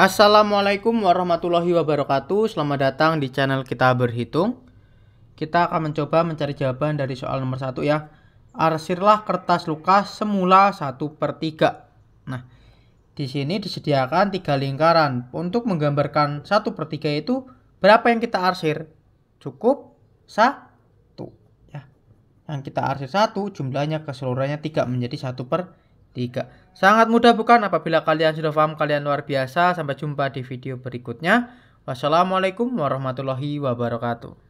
Assalamualaikum warahmatullahi wabarakatuh Selamat datang di channel kita berhitung Kita akan mencoba mencari jawaban dari soal nomor 1 ya Arsirlah kertas lukas semula 1 per 3 Nah di sini disediakan tiga lingkaran Untuk menggambarkan 1 per 3 itu Berapa yang kita arsir? Cukup satu, ya. Yang kita arsir satu, jumlahnya keseluruhannya 3 menjadi 1 per 3. Sangat mudah bukan? Apabila kalian sudah paham, kalian luar biasa. Sampai jumpa di video berikutnya. Wassalamualaikum warahmatullahi wabarakatuh.